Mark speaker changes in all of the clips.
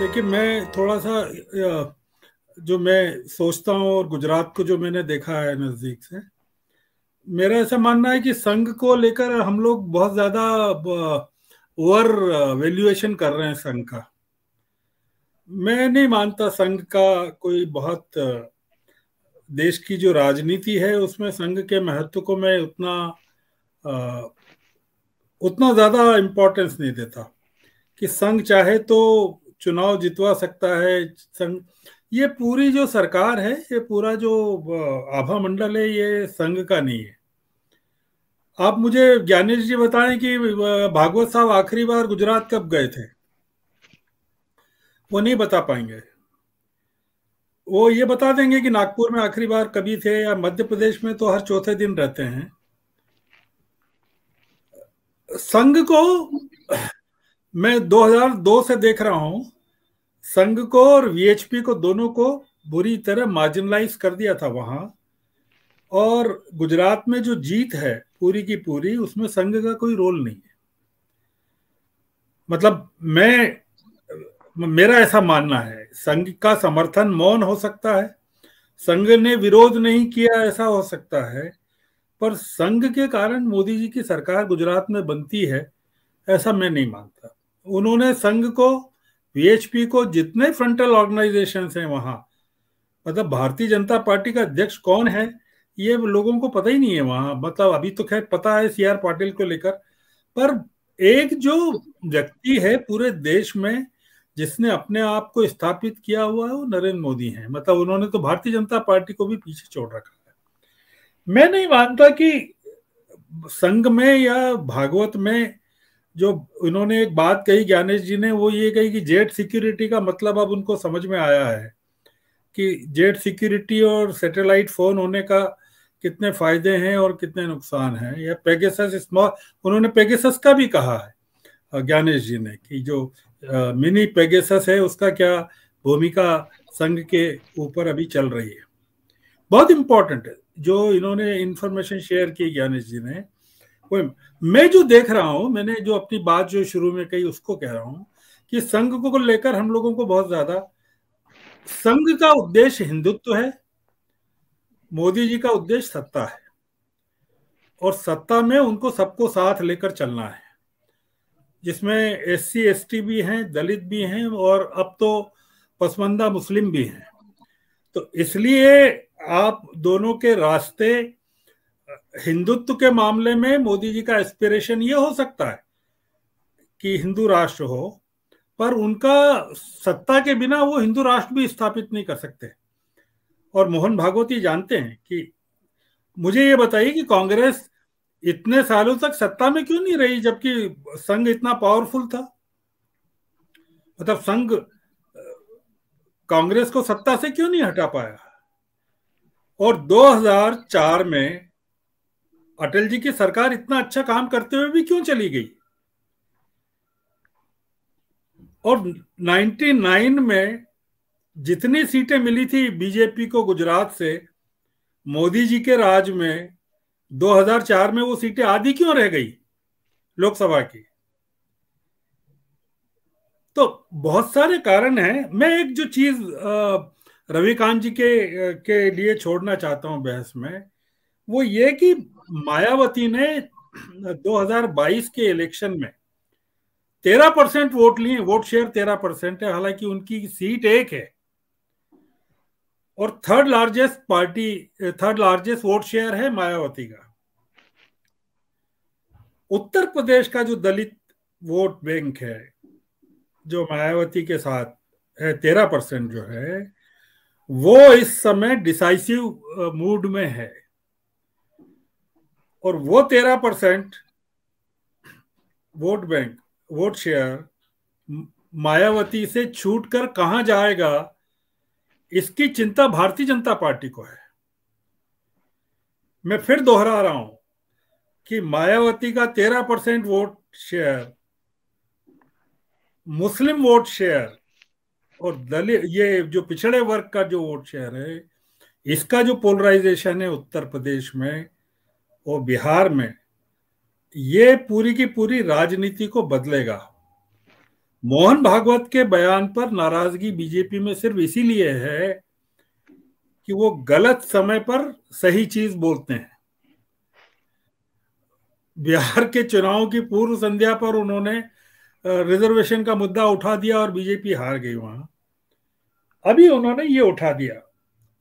Speaker 1: देखिए मैं थोड़ा सा जो मैं सोचता हूँ और गुजरात को जो मैंने देखा है नज़दीक से मेरा ऐसा मानना है कि संघ को लेकर हम लोग बहुत ज़्यादा ओवर वैल्यूएशन कर रहे हैं संघ का मैं नहीं मानता संघ का कोई बहुत देश की जो राजनीति है उसमें संघ के महत्व को मैं उतना उतना ज़्यादा इम्पोर्टेंस नहीं देता कि संघ चाहे तो चुनाव जितवा सकता है संघ ये पूरी जो सरकार है ये पूरा जो आभा मंडल है ये संघ का नहीं है आप मुझे ज्ञानेश जी बताएं कि भागवत साहब आखिरी बार गुजरात कब गए थे वो नहीं बता पाएंगे वो ये बता देंगे कि नागपुर में आखिरी बार कभी थे या मध्य प्रदेश में तो हर चौथे दिन रहते हैं संघ को मैं 2002 से देख रहा हूं संघ को और वीएचपी को दोनों को बुरी तरह मार्जिनलाइज कर दिया था वहां और गुजरात में जो जीत है पूरी की पूरी उसमें संघ का कोई रोल नहीं है मतलब मैं मेरा ऐसा मानना है संघ का समर्थन मौन हो सकता है संघ ने विरोध नहीं किया ऐसा हो सकता है पर संघ के कारण मोदी जी की सरकार गुजरात में बनती है ऐसा मैं नहीं मानता उन्होंने संघ को वीएचपी को जितने फ्रंटल ऑर्गेनाइजेशन हैं वहां मतलब भारतीय जनता पार्टी का अध्यक्ष कौन है ये लोगों को पता ही नहीं है वहां मतलब अभी तो खैर पता है सी आर पाटिल को लेकर पर एक जो व्यक्ति है पूरे देश में जिसने अपने आप को स्थापित किया हुआ है वो नरेंद्र मोदी हैं मतलब उन्होंने तो भारतीय जनता पार्टी को भी पीछे छोड़ रखा है मैं नहीं मानता कि संघ में या भागवत में जो इन्होंने एक बात कही ज्ञानेश जी ने वो ये कही कि जेट सिक्योरिटी का मतलब अब उनको समझ में आया है कि जेट सिक्योरिटी और सैटेलाइट फोन होने का कितने फायदे हैं और कितने नुकसान हैं या पेगेस स्मॉल उन्होंने पेगेस का भी कहा है ज्ञानेश जी ने कि जो आ, मिनी पेगेस है उसका क्या भूमिका संघ के ऊपर अभी चल रही है बहुत इम्पोर्टेंट है जो इन्होंने इंफॉर्मेशन शेयर की ज्ञानेश जी ने मैं जो देख रहा हूँ मैंने जो अपनी बात जो शुरू में कही उसको कह रहा हूं कि संघ को, को लेकर हम लोगों को बहुत ज्यादा संघ का उद्देश्य हिंदुत्व है मोदी जी का उद्देश्य सत्ता है और सत्ता में उनको सबको साथ लेकर चलना है जिसमें एस सी एस टी भी हैं दलित भी हैं और अब तो पसमंदा मुस्लिम भी हैं तो इसलिए आप दोनों के रास्ते हिंदुत्व के मामले में मोदी जी का एस्पिरेशन ये हो सकता है कि हिंदू राष्ट्र हो पर उनका सत्ता के बिना वो हिंदू राष्ट्र भी स्थापित नहीं कर सकते और मोहन भागवती जानते हैं कि मुझे ये बताइए कि कांग्रेस इतने सालों तक सत्ता में क्यों नहीं रही जबकि संघ इतना पावरफुल था मतलब संघ कांग्रेस को सत्ता से क्यों नहीं हटा पाया और 2004 में अटल जी की सरकार इतना अच्छा काम करते हुए भी क्यों चली गई और 99 में जितनी सीटें मिली थी बीजेपी को गुजरात से मोदी जी के राज में 2004 में वो सीटें आधी क्यों रह गई लोकसभा की तो बहुत सारे कारण हैं मैं एक जो चीज रविकांत जी के के लिए छोड़ना चाहता हूं बहस में वो ये कि मायावती ने 2022 के इलेक्शन में तेरह परसेंट वोट लिए वोट शेयर तेरह परसेंट है हालांकि उनकी सीट एक है और third largest party third largest vote share है मायावती का उत्तर प्रदेश का जो दलित वोट बैंक है जो मायावती के साथ है तेरह परसेंट जो है वो इस समय डिसाइसिव मूड में है और वो तेरह percent vote bank vote share Mayawati से छूट कर कहा जाएगा इसकी चिंता भारतीय जनता पार्टी को है मैं फिर दोहरा रहा हूं कि मायावती का तेरह percent vote share Muslim vote share और दलित ये जो पिछड़े वर्ग का जो वोट शेयर है इसका जो पोलराइजेशन है उत्तर प्रदेश में वो बिहार में ये पूरी की पूरी राजनीति को बदलेगा मोहन भागवत के बयान पर नाराजगी बीजेपी में सिर्फ इसीलिए है कि वो गलत समय पर सही चीज बोलते हैं बिहार के चुनाव की पूर्व संध्या पर उन्होंने रिजर्वेशन का मुद्दा उठा दिया और बीजेपी हार गई वहां अभी उन्होंने ये उठा दिया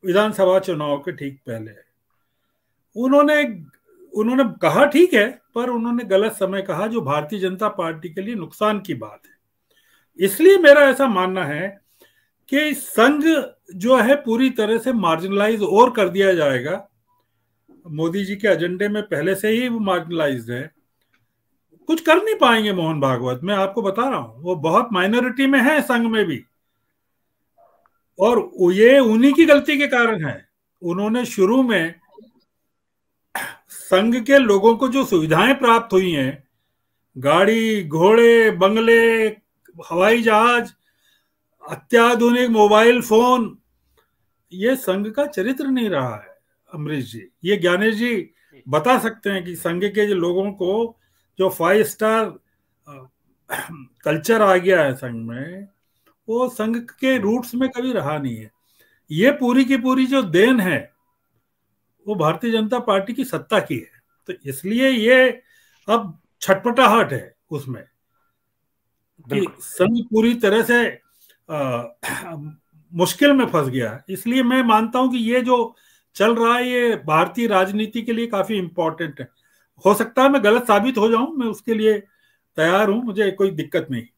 Speaker 1: विधानसभा चुनाव के ठीक पहले उन्होंने उन्होंने कहा ठीक है पर उन्होंने गलत समय कहा जो भारतीय जनता पार्टी के लिए नुकसान की बात है इसलिए मेरा ऐसा मानना है कि संघ जो है पूरी तरह से मार्जिनलाइज और कर दिया जाएगा मोदी जी के एजेंडे में पहले से ही वो मार्जिनलाइज है कुछ कर नहीं पाएंगे मोहन भागवत मैं आपको बता रहा हूं वो बहुत माइनॉरिटी में है संघ में भी और ये उन्हीं की गलती के कारण है उन्होंने शुरू में संघ के लोगों को जो सुविधाएं प्राप्त हुई हैं गाड़ी घोड़े बंगले हवाई जहाज अत्याधुनिक मोबाइल फोन ये संघ का चरित्र नहीं रहा है अमरीश जी ये ज्ञानेश जी बता सकते हैं कि संघ के जो लोगों को जो फाइव स्टार कल्चर आ गया है संघ में वो संघ के रूट्स में कभी रहा नहीं है ये पूरी की पूरी जो देन है वो भारतीय जनता पार्टी की सत्ता की है तो इसलिए ये अब छटपटाहट है उसमें कि संघ पूरी तरह से आ, मुश्किल में फंस गया इसलिए मैं मानता हूं कि ये जो चल रहा है ये भारतीय राजनीति के लिए काफी इंपॉर्टेंट है हो सकता है मैं गलत साबित हो जाऊं मैं उसके लिए तैयार हूं मुझे कोई दिक्कत नहीं